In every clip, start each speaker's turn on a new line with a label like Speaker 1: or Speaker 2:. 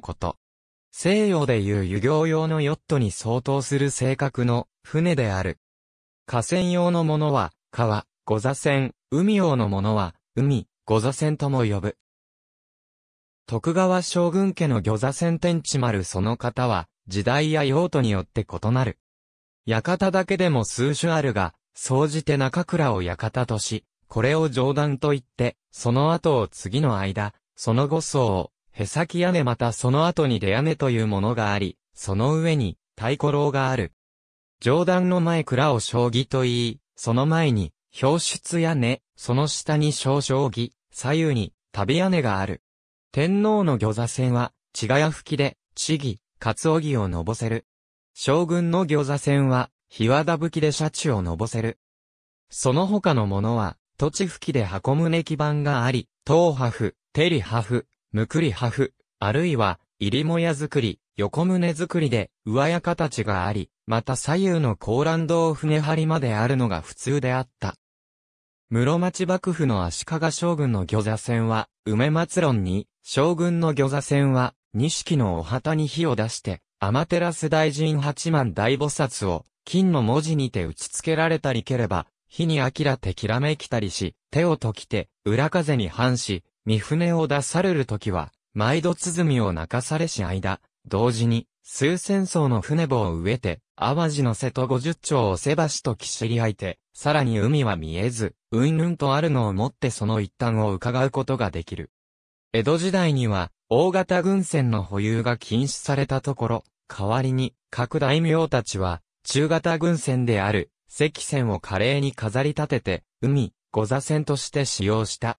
Speaker 1: こと。西洋でいう漁業用のヨットに相当する性格の船である。河川用のものは川、御座線、海用のものは海、御座線とも呼ぶ。徳川将軍家の魚座線天地丸その方は、時代や用途によって異なる。館だけでも数種あるが、総じて中倉を館とし、これを冗談と言って、その後を次の間、その後層を、へさき屋根またその後に出屋根というものがあり、その上に太鼓楼がある。上段の前蔵を将棋と言い、その前に表出屋根、その下に小将棋、左右に旅屋根がある。天皇の御座船は、千ヶ谷吹きで、地木、カツオギをのぼせる。将軍の御座船は、日和田吹きでシャチをのぼせる。その他のものは、土地吹きで箱胸基板があり、東波府、テリ波府、むくり破風、あるいは、入りもや作り、横胸作りで、上屋形があり、また左右の高乱道船張りまであるのが普通であった。室町幕府の足利将軍の御座船は、梅松論に、将軍の御座船は、錦のお旗に火を出して、天照大神八万大菩薩を、金の文字にて打ち付けられたりければ、火にあきらてきらめきたりし、手をときて、裏風に反し、三船を出されるときは、毎度鼓を泣かされし間、同時に、数千層の船棒を植えて、淡路の瀬戸五十丁を瀬橋とき知り合いて、さらに海は見えず、うんぬんとあるのをもってその一端を伺うことができる。江戸時代には、大型軍船の保有が禁止されたところ、代わりに、各大名たちは、中型軍船である、石船を華麗に飾り立てて、海、御座船として使用した。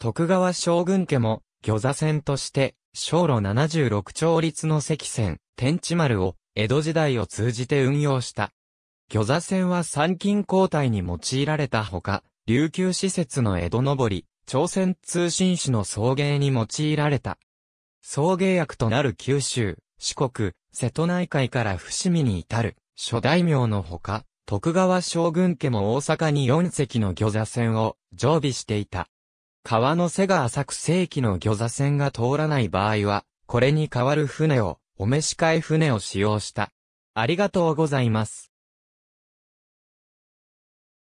Speaker 1: 徳川将軍家も、魚座船として、小路76町立の石船、天地丸を、江戸時代を通じて運用した。魚座船は参勤交代に用いられたほか、琉球施設の江戸登り、朝鮮通信使の送迎に用いられた。送迎役となる九州、四国、瀬戸内海から伏見に至る、諸大名のほか、徳川将軍家も大阪に4隻の魚座船を常備していた。川の背が浅く正規の魚座船が通らない場合は、これに代わる船を、お召し替え船を使用した。ありがとうございます。